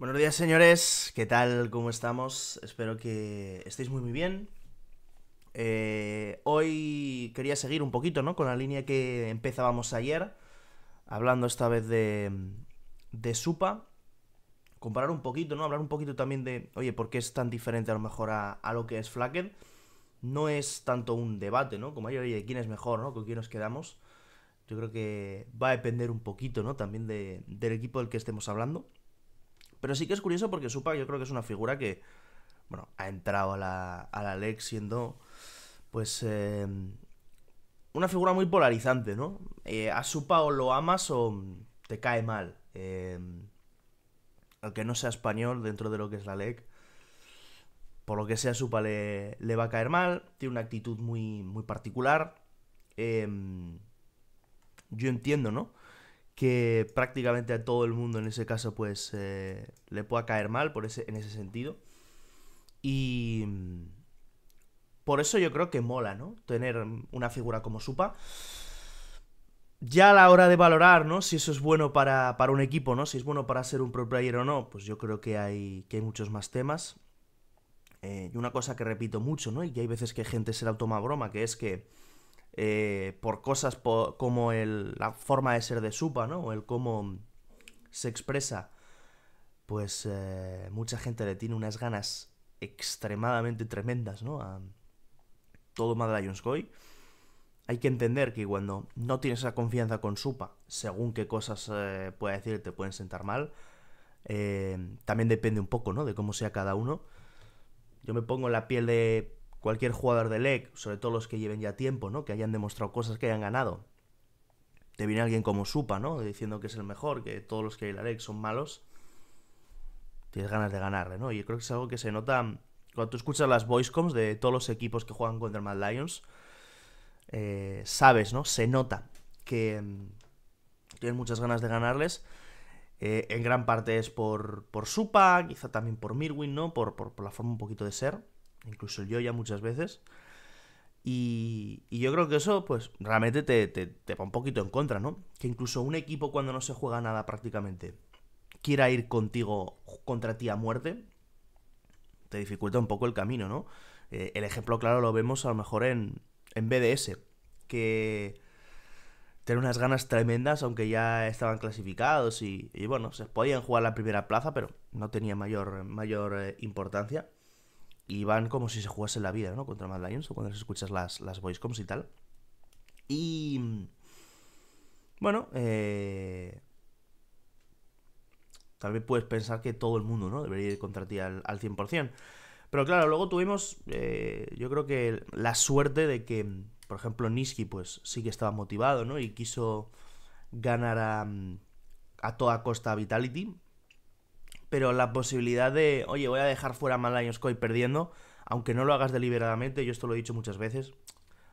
Buenos días, señores. ¿Qué tal? ¿Cómo estamos? Espero que estéis muy, muy bien. Eh, hoy quería seguir un poquito, ¿no? Con la línea que empezábamos ayer, hablando esta vez de, Supa. Comparar un poquito, ¿no? Hablar un poquito también de, oye, ¿por qué es tan diferente a lo mejor a, lo que es Flacked? No es tanto un debate, ¿no? Como ayer, ¿de quién es mejor, ¿no? ¿Con quién nos quedamos? Yo creo que va a depender un poquito, ¿no? También del equipo del que estemos hablando. Pero sí que es curioso porque Supa yo creo que es una figura que, bueno, ha entrado a la, a LEC siendo, pues, em, una figura muy polarizante, ¿no? Eh, a Supa o lo amas o te cae mal. Eh, aunque no sea español dentro de lo que es la LEC, por lo que sea Supa le, le va a caer mal, tiene una actitud muy, muy particular. Em, yo entiendo, ¿no? que prácticamente a todo el mundo en ese caso pues eh, le pueda caer mal por ese, en ese sentido. Y mm, por eso yo creo que mola, ¿no? Tener una figura como Supa. Ya a la hora de valorar, ¿no? Si eso es bueno para, un equipo, ¿no? Si es bueno para ser un pro player o no, pues yo creo que hay, que hay muchos más temas. Eh, y una cosa que repito mucho, ¿no? Y que hay veces que gente se la toma broma, que es que eh, por cosas como la forma de ser de Supa, ¿no? O el cómo se expresa, pues eh, mucha gente le tiene unas ganas extremadamente tremendas, ¿no? A todo Goy. Hay que entender que cuando no tienes esa confianza con Supa, según qué cosas eh, pueda decir, te pueden sentar mal. también depende un poco, ¿no? De cómo sea cada uno. Yo me pongo en la piel de cualquier jugador de LEC, sobre todo los que lleven ya tiempo, ¿no? Que hayan demostrado cosas que hayan ganado. Te viene alguien como Supa, ¿no? Diciendo que es el mejor, que todos los que hay en la LEC son malos. Tienes ganas de ganarle, ¿no? Y yo creo que es algo que se nota mm, cuando tú escuchas las voicecoms de todos los equipos que juegan contra Mad Lions. Eh, sabes, ¿no? Se nota que mm, tienen muchas ganas de ganarles. Eh, en gran parte es por, por Supa, quizá también por Mirwin, ¿no? Por, por la forma un poquito de ser incluso yo ya muchas veces. Y, yo creo que eso, pues, realmente te, te, va un poquito en contra, ¿no? Que incluso un equipo cuando no se juega nada prácticamente quiera ir contigo contra ti a muerte, te dificulta un poco el camino, ¿no? Eh, el ejemplo claro lo vemos a lo mejor en, en BDS, que tener unas ganas tremendas, aunque ya estaban clasificados y, bueno, se podían jugar la primera plaza, pero no tenía mayor, mayor eh, importancia y van como si se jugase la vida, ¿no? Contra Mad Lions, o cuando escuchas las, las voice comms y tal. Y... Mm, bueno, eh, Tal vez puedes pensar que todo el mundo, ¿no? Debería ir contra ti al, 100%. Pero claro, luego tuvimos, eh, yo creo que la suerte de que, por ejemplo, Niski, pues sí que estaba motivado, ¿no? Y quiso ganar a, mm, a toda costa a Vitality pero la posibilidad de, oye, voy a dejar fuera a estoy perdiendo, aunque no lo hagas deliberadamente, yo esto lo he dicho muchas veces,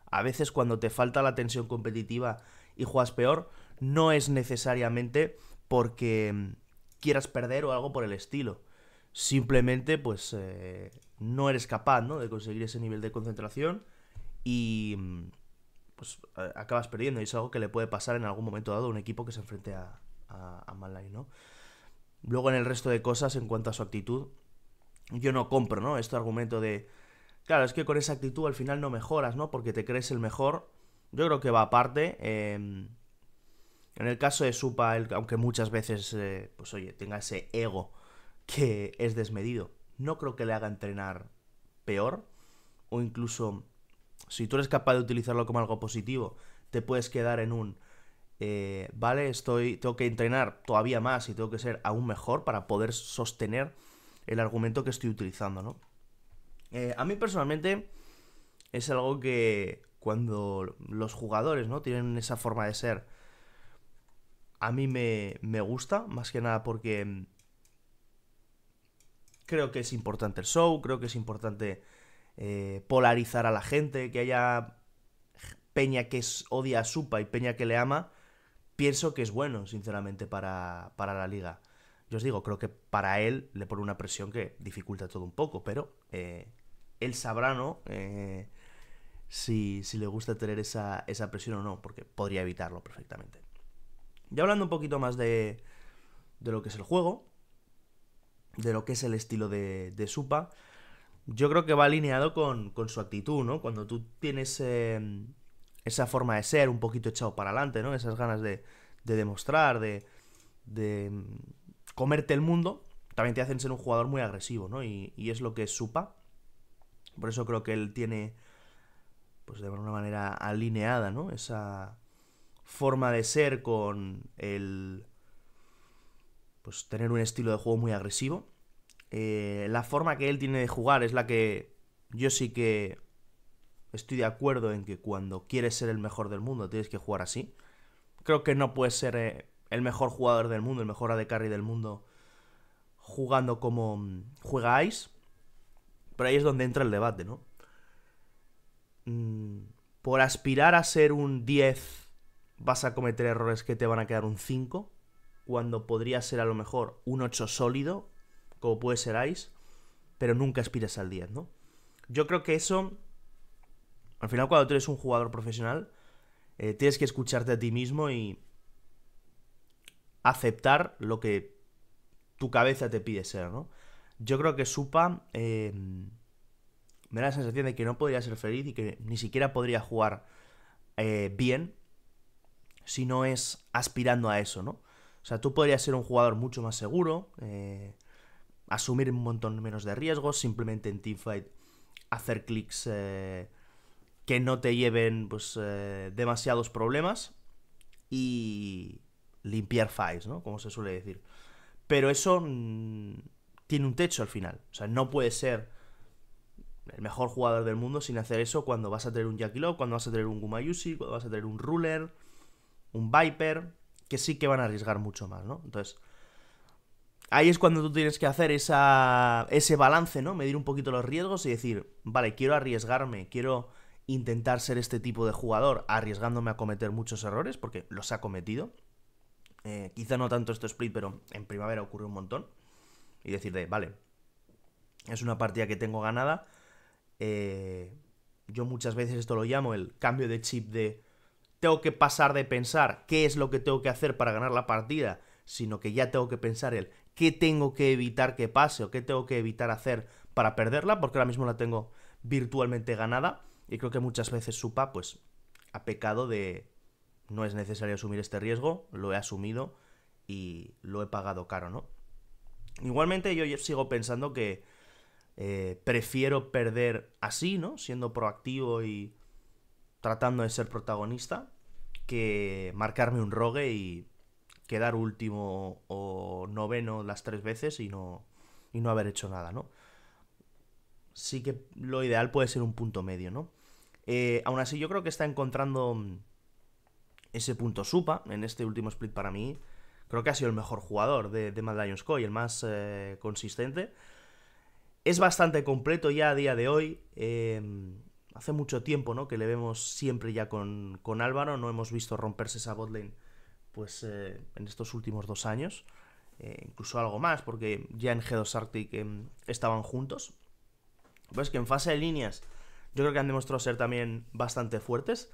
a veces cuando te falta la tensión competitiva y juegas peor, no es necesariamente porque mm, quieras perder o algo por el estilo. Simplemente, pues, eh, no eres capaz, ¿no? De conseguir ese nivel de concentración y, mm, pues, acabas perdiendo. Y es algo que le puede pasar en algún momento dado a un equipo que se enfrente a, a, a ¿no? Luego en el resto de cosas, en cuanto a su actitud, yo no compro, ¿no? Este argumento de, claro, es que con esa actitud al final no mejoras, ¿no? Porque te crees el mejor. Yo creo que va aparte. Em, en el caso de Supa, aunque muchas veces, eh, pues oye, tenga ese ego que es desmedido, no creo que le haga entrenar peor. O incluso, si tú eres capaz de utilizarlo como algo positivo, te puedes quedar en un eh, vale, estoy, tengo que entrenar todavía más y tengo que ser aún mejor para poder sostener el argumento que estoy utilizando, eh, a mí personalmente es algo que cuando los jugadores, ¿no? Tienen esa forma de ser, a mí me, gusta, más que nada porque creo que es importante el show, creo que es importante eh, polarizar a la gente, que haya peña que odia a Supa y peña que le ama, pienso que es bueno, sinceramente, para, la liga. Yo os digo, creo que para él le pone una presión que dificulta todo un poco, pero eh, él sabrá, eh, si, le gusta tener esa, presión o no, porque podría evitarlo perfectamente. Ya hablando un poquito más de, de lo que es el juego, de lo que es el estilo de, Supa, yo creo que va alineado con, su actitud, ¿no? Cuando tú tienes em, esa forma de ser un poquito echado para adelante, ¿no? Esas ganas de, demostrar, de, mm, comerte el mundo, también te hacen ser un jugador muy agresivo, ¿no? Y, es lo que Supa. Por eso creo que él tiene, pues de una manera alineada, ¿no? Esa forma de ser con el... Pues tener un estilo de juego muy agresivo. Eh, la forma que él tiene de jugar es la que yo sí que Estoy de acuerdo en que cuando quieres ser el mejor del mundo tienes que jugar así. Creo que no puedes ser eh, el mejor jugador del mundo, el mejor AD carry del mundo, jugando como mm, jugáis. Pero ahí es donde entra el debate, ¿no? Mm, por aspirar a ser un 10, vas a cometer errores que te van a quedar un 5, cuando podría ser a lo mejor un 8 sólido, como puede ser Ice, pero nunca aspiras al 10, ¿no? Yo creo que eso al final, cuando tú eres un jugador profesional, eh, tienes que escucharte a ti mismo y aceptar lo que tu cabeza te pide ser, ¿no? Yo creo que Supa eh, me da la sensación de que no podría ser feliz y que ni siquiera podría jugar eh, bien si no es aspirando a eso, ¿no? O sea, tú podrías ser un jugador mucho más seguro, asumir un montón menos de riesgos, simplemente en teamfight hacer clics que no te lleven pues, eh, demasiados problemas y limpiar files, ¿no? Como se suele decir. Pero eso mm, tiene un techo al final. O sea, no puedes ser el mejor jugador del mundo sin hacer eso cuando vas a tener un Jackie cuando vas a tener un Gumayushi, cuando vas a tener un Ruler, un Viper, que sí que van a arriesgar mucho más, ¿no? Entonces, ahí es cuando tú tienes que hacer esa, ese balance, ¿no? Medir un poquito los riesgos y decir, vale, quiero arriesgarme, quiero intentar ser este tipo de jugador, arriesgándome a cometer muchos errores, porque los ha cometido. Eh, quizá no tanto esto split, pero en primavera ocurre un montón. Y decir de, vale, es una partida que tengo ganada. Eh, yo muchas veces esto lo llamo el cambio de chip de tengo que pasar de pensar qué es lo que tengo que hacer para ganar la partida, sino que ya tengo que pensar el qué tengo que evitar que pase o qué tengo que evitar hacer para perderla, porque ahora mismo la tengo virtualmente ganada. Y creo que muchas veces Supa, pues, ha pecado de no es necesario asumir este riesgo, lo he asumido y lo he pagado caro, ¿no? Igualmente yo sigo pensando que eh, prefiero perder así, ¿no? Siendo proactivo y tratando de ser protagonista, que marcarme un rogue y quedar último o noveno las tres veces y no, y no haber hecho nada, ¿no? Sí que lo ideal puede ser un punto medio, ¿no? Eh, aún así, yo creo que está encontrando mm, ese punto supa en este último split para mí. Creo que ha sido el mejor jugador de, Mad Lions Coy, el más eh, consistente. Es bastante completo ya a día de hoy. Eh, hace mucho tiempo ¿no? que le vemos siempre ya con, Álvaro. No hemos visto romperse esa botlane pues, en estos últimos dos años. incluso algo más, porque ya en G2 Arctic em, estaban juntos. Pues que en fase de líneas yo creo que han demostrado ser también bastante fuertes.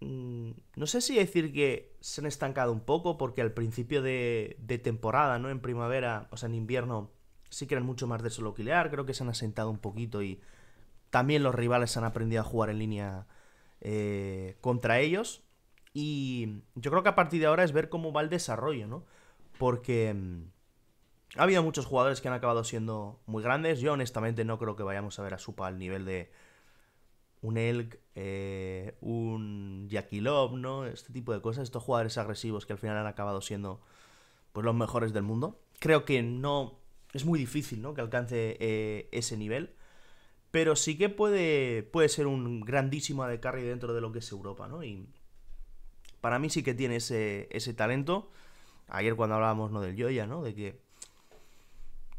Mm, no sé si decir que se han estancado un poco, porque al principio de, temporada, ¿no? En primavera, o sea, en invierno, sí que eran mucho más de solo quilear. Creo que se han asentado un poquito y también los rivales han aprendido a jugar en línea eh, contra ellos. Y yo creo que a partir de ahora es ver cómo va el desarrollo, ¿no? Porque mm, ha habido muchos jugadores que han acabado siendo muy grandes. Yo honestamente no creo que vayamos a ver a Supa al nivel de un Elk, eh, un Yakilov, ¿no? Este tipo de cosas. Estos jugadores agresivos que al final han acabado siendo pues, los mejores del mundo. Creo que no... Es muy difícil, ¿no? Que alcance eh, ese nivel. Pero sí que puede, puede ser un grandísimo de carry dentro de lo que es Europa, ¿no? Y para mí sí que tiene ese, talento. Ayer cuando hablábamos, ¿no? Del Joya, ¿no? De que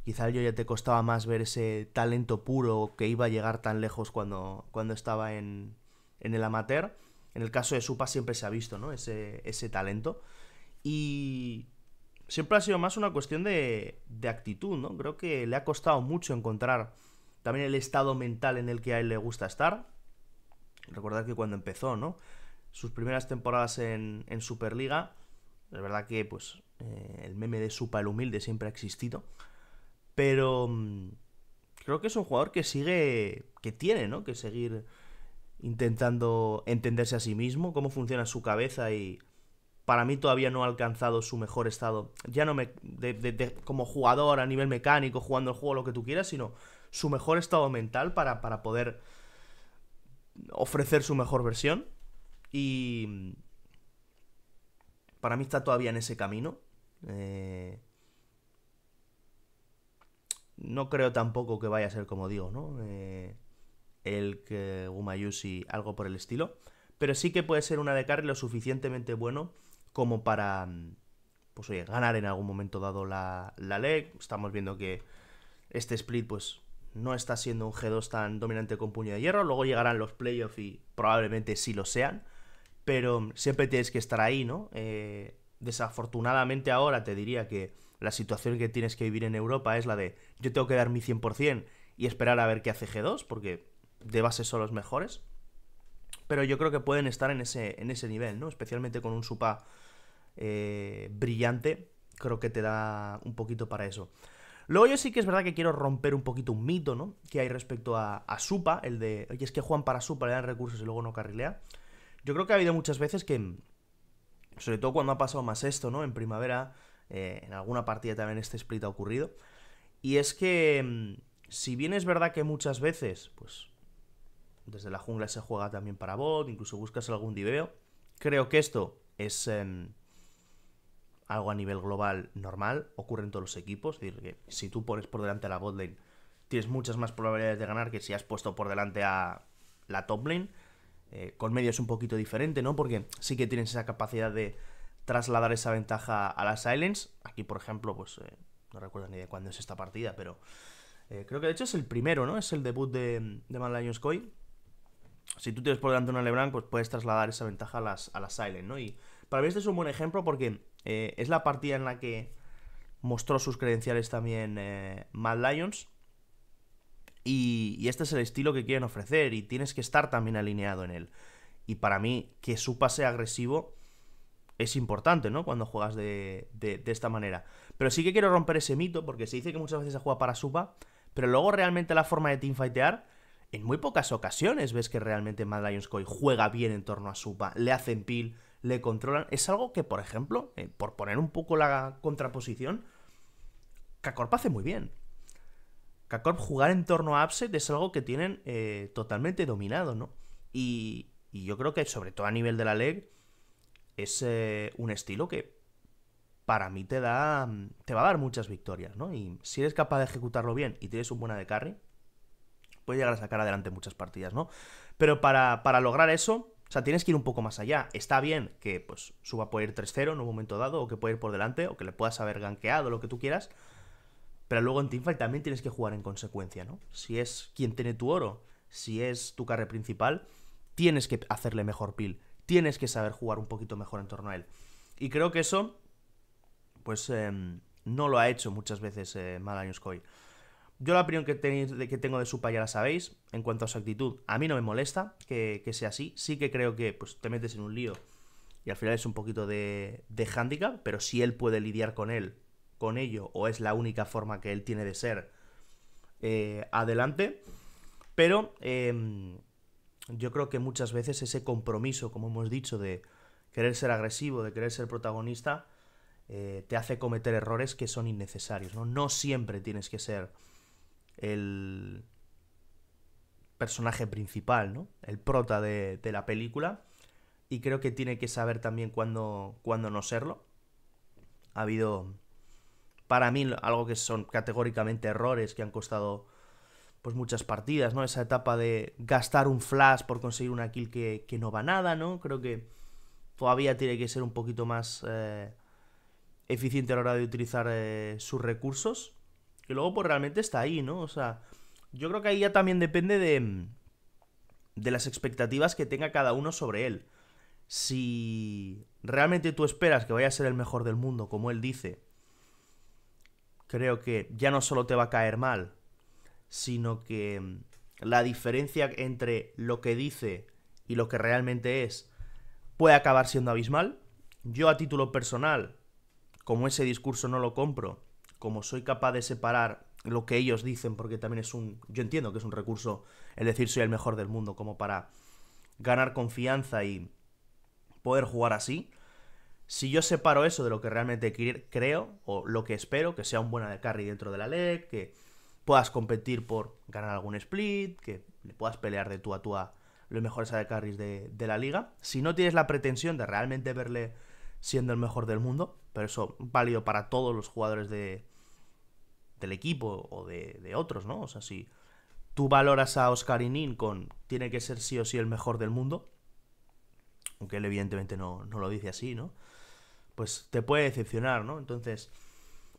quizá yo ya te costaba más ver ese talento puro que iba a llegar tan lejos cuando, cuando estaba en, el amateur. En el caso de Supa siempre se ha visto, ¿no? Ese, ese talento. Y siempre ha sido más una cuestión de, de actitud, ¿no? Creo que le ha costado mucho encontrar también el estado mental en el que a él le gusta estar. Recordad que cuando empezó, ¿no? Sus primeras temporadas en, Superliga, es verdad que pues eh, el meme de Supa el humilde siempre ha existido, pero mm, creo que es un jugador que sigue, que tiene, ¿no? Que seguir intentando entenderse a sí mismo, cómo funciona su cabeza y para mí todavía no ha alcanzado su mejor estado. Ya no me, como jugador a nivel mecánico, jugando el juego, lo que tú quieras, sino su mejor estado mental para, para poder ofrecer su mejor versión. Y mm, para mí está todavía en ese camino. Eh, no creo tampoco que vaya a ser como digo, ¿no? Eh, el que Umayusi, algo por el estilo. Pero sí que puede ser una de carry lo suficientemente bueno como para, mm, pues oye, ganar en algún momento dado la, leg. Estamos viendo que este split, pues no está siendo un G2 tan dominante con puño de hierro. Luego llegarán los playoffs y probablemente sí lo sean. Pero mm, siempre tienes que estar ahí, ¿no? Eh, desafortunadamente ahora te diría que la situación que tienes que vivir en Europa es la de yo tengo que dar mi 100% y esperar a ver qué hace G2, porque de base son los mejores. Pero yo creo que pueden estar en ese, en ese nivel, ¿no? Especialmente con un supa eh, brillante, creo que te da un poquito para eso. Luego yo sí que es verdad que quiero romper un poquito un mito, ¿no? Que hay respecto a, a Supa, el de, oye, es que Juan para Supa, le dan recursos y luego no carrilea. Yo creo que ha habido muchas veces que, sobre todo cuando ha pasado más esto, ¿no? En primavera, eh, en alguna partida también este split ha ocurrido. Y es que, mm, si bien es verdad que muchas veces, pues, desde la jungla se juega también para bot, incluso buscas algún diveo, creo que esto es em, algo a nivel global normal, ocurre en todos los equipos, es decir, que si tú pones por delante a la bot lane, tienes muchas más probabilidades de ganar que si has puesto por delante a la top lane. Eh, con medio es un poquito diferente, ¿no? Porque sí que tienes esa capacidad de trasladar esa ventaja a las islands Aquí, por ejemplo, pues eh, no recuerdo ni de cuándo es esta partida, pero eh, creo que de hecho es el primero, ¿no? Es el debut de, de Lions Coy. Si tú tienes por delante una Lebrun, pues puedes trasladar esa ventaja a, las, a las Silent, ¿no? Y para mí este es un buen ejemplo porque eh, es la partida en la que mostró sus credenciales también Mad Lions. Y, y este es el estilo que quieren ofrecer y tienes que estar también alineado en él. Y para mí, que su pase agresivo es importante, ¿no? Cuando juegas de, de, esta manera. Pero sí que quiero romper ese mito, porque se dice que muchas veces se juega para supa, pero luego realmente la forma de teamfightear, en muy pocas ocasiones ves que realmente Mad Lions juega bien en torno a supa, le hacen peel, le controlan. Es algo que, por ejemplo, eh, por poner un poco la contraposición, Kakorp hace muy bien. Kakorp jugar en torno a Upset es algo que tienen eh, totalmente dominado, ¿no? Y, y yo creo que, sobre todo a nivel de la LEG, es eh, un estilo que para mí te da. te va a dar muchas victorias, ¿no? Y si eres capaz de ejecutarlo bien y tienes un buena de carry, puedes llegar a sacar adelante muchas partidas, ¿no? Pero para, para lograr eso, o sea, tienes que ir un poco más allá. Está bien que pues suba a ir 3-0 en un momento dado, o que pueda ir por delante, o que le puedas haber ganqueado, lo que tú quieras. Pero luego en Teamfight también tienes que jugar en consecuencia, ¿no? Si es quien tiene tu oro, si es tu carry principal, tienes que hacerle mejor peel tienes que saber jugar un poquito mejor en torno a él. Y creo que eso, pues em, no lo ha hecho muchas veces eh, Skoy. Yo la opinión que, que tengo de Supa ya la sabéis, en cuanto a su actitud, a mí no me molesta que, sea así, sí que creo que pues, te metes en un lío y al final es un poquito de, de handicap, pero si él puede lidiar con él, con ello, o es la única forma que él tiene de ser, eh, adelante, pero em, yo creo que muchas veces ese compromiso, como hemos dicho, de querer ser agresivo, de querer ser protagonista, eh, te hace cometer errores que son innecesarios. No, no siempre tienes que ser el personaje principal, ¿no? El prota de, la película. Y creo que tiene que saber también cuándo, cuándo no serlo. Ha habido, para mí, algo que son categóricamente errores que han costado pues muchas partidas, ¿no? Esa etapa de gastar un flash por conseguir una kill que, no va nada, ¿no? Creo que todavía tiene que ser un poquito más eh, eficiente a la hora de utilizar eh, sus recursos. Y luego, pues realmente está ahí, ¿no? O sea, yo creo que ahí ya también depende de, de las expectativas que tenga cada uno sobre él. Si realmente tú esperas que vaya a ser el mejor del mundo, como él dice, creo que ya no solo te va a caer mal, sino que mm, la diferencia entre lo que dice y lo que realmente es puede acabar siendo abismal. Yo a título personal, como ese discurso no lo compro, como soy capaz de separar lo que ellos dicen, porque también es un, yo entiendo que es un recurso el decir soy el mejor del mundo, como para ganar confianza y poder jugar así. Si yo separo eso de lo que realmente creo o lo que espero, que sea un buen carry dentro de la ley que puedas competir por ganar algún split, que le puedas pelear de tú a tú a los mejores ADC's de, de, la liga. Si no tienes la pretensión de realmente verle siendo el mejor del mundo, pero eso válido para todos los jugadores de, del equipo o de, otros, ¿no? O sea, si tú valoras a Oscar Inin con tiene que ser sí o sí el mejor del mundo, aunque él evidentemente no, no lo dice así, ¿no? Pues te puede decepcionar, ¿no? Entonces,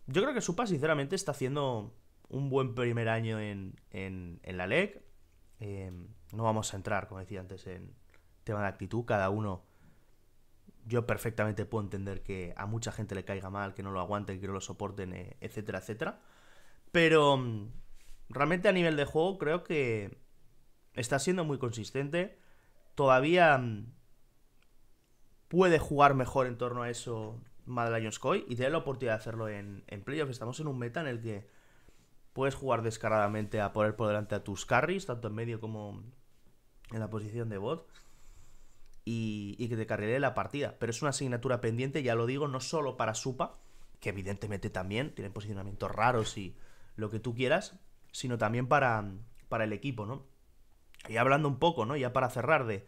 yo creo que Supa sinceramente está haciendo un buen primer año en, en, en la LEC. Em, no vamos a entrar, como decía antes, en tema de actitud. Cada uno, yo perfectamente puedo entender que a mucha gente le caiga mal, que no lo aguanten, que no lo soporten, eh, etcétera, etcétera. Pero em, realmente a nivel de juego creo que está siendo muy consistente. Todavía em, puede jugar mejor en torno a eso Madeline Scoy y tiene la oportunidad de hacerlo en, en Estamos en un meta en el que Puedes jugar descaradamente a poner por delante a tus carries, tanto en medio como en la posición de bot. Y, que te carrilee la partida. Pero es una asignatura pendiente, ya lo digo, no solo para Supa, que evidentemente también tienen posicionamientos raros y lo que tú quieras, sino también para, para el equipo, ¿no? Y hablando un poco, ¿no? Ya para cerrar de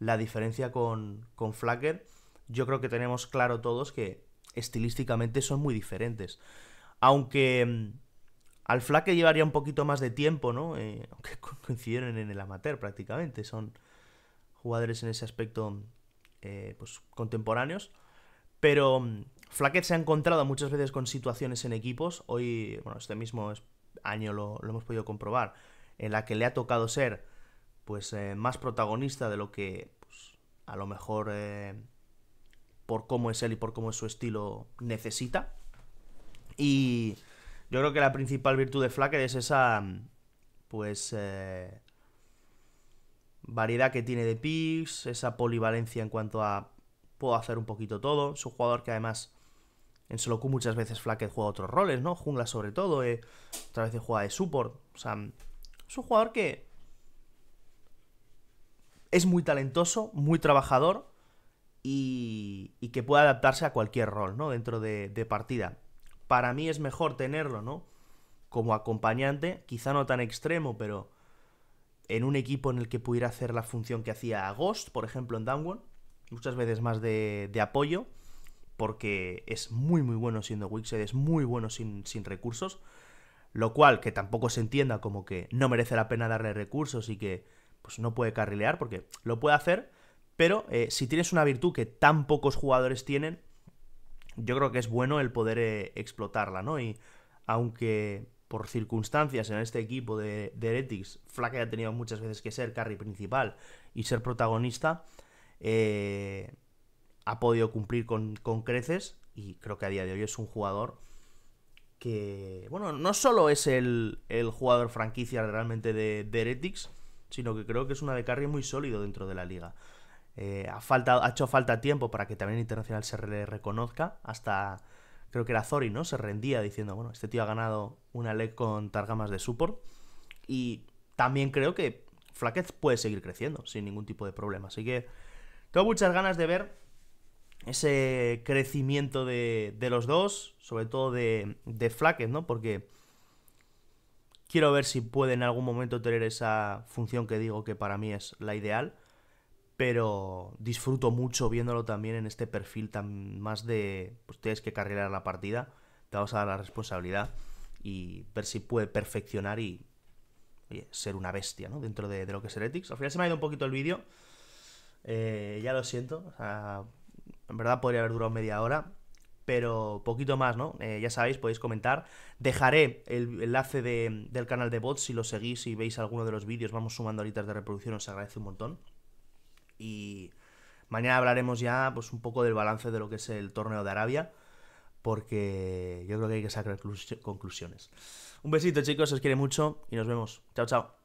la diferencia con, con Flacker, yo creo que tenemos claro todos que estilísticamente son muy diferentes. Aunque mm, al Flaque llevaría un poquito más de tiempo, ¿no? Eh, aunque coincidieron en el amateur prácticamente. Son jugadores en ese aspecto eh, pues, contemporáneos. Pero mm, Flaquet se ha encontrado muchas veces con situaciones en equipos. Hoy, bueno, este mismo año lo, hemos podido comprobar. En la que le ha tocado ser pues eh, más protagonista de lo que pues, a lo mejor por cómo es él y por cómo es su estilo necesita. Y yo creo que la principal virtud de Flacker es esa, mm, pues, eh, variedad que tiene de picks, esa polivalencia en cuanto a puedo hacer un poquito todo. Es un jugador que además en solo Q muchas veces Flacker juega otros roles, ¿no? Jungla sobre todo, eh, otra vez juega de support. O sea, mm, es un jugador que es muy talentoso, muy trabajador y, que puede adaptarse a cualquier rol, ¿no? Dentro de partida para mí es mejor tenerlo, ¿no? Como acompañante, quizá no tan extremo, pero en un equipo en el que pudiera hacer la función que hacía Ghost, por ejemplo, en Downward, muchas veces más de, apoyo, porque es muy, muy bueno siendo Wixed, es muy bueno sin, recursos, lo cual que tampoco se entienda como que no merece la pena darle recursos y que pues no puede carrilear, porque lo puede hacer, pero eh, si tienes una virtud que tan pocos jugadores tienen, yo creo que es bueno el poder eh, explotarla, ¿no? Y aunque por circunstancias en este equipo de, de Heretics, Flack ha tenido muchas veces que ser carry principal y ser protagonista, eh, ha podido cumplir con, creces y creo que a día de hoy es un jugador que, bueno, no solo es el, el jugador franquicia realmente de, de sino que creo que es una de carry muy sólido dentro de la liga. Eh, ha, hecho falta tiempo para que también Internacional se le reconozca. Hasta creo que era Zori, ¿no? Se rendía diciendo, bueno, este tío ha ganado una LEC con targamas de support. Y también creo que Flaquez puede seguir creciendo sin ningún tipo de problema. Así que tengo muchas ganas de ver ese crecimiento de, los dos, sobre todo de, de ¿no? Porque quiero ver si puede en algún momento tener esa función que digo que para mí es la ideal pero disfruto mucho viéndolo también en este perfil tan más de, pues tienes que cargar la partida, te vamos a dar la responsabilidad y ver si puede perfeccionar y ser una bestia, ¿no? Dentro de, lo que es Heretics. Al final se me ha ido un poquito el vídeo, eh, ya lo siento, en verdad podría haber durado media hora, pero poquito más, ¿no? Eh, ya sabéis, podéis comentar. Dejaré el enlace del canal de bots si lo seguís y veis alguno de los vídeos, vamos sumando horitas de reproducción, os agradece un montón. Y mañana hablaremos ya pues, un poco del balance de lo que es el torneo de Arabia, porque yo creo que hay que sacar conclusiones. Un besito chicos, os quiere mucho y nos vemos. Chao, chao.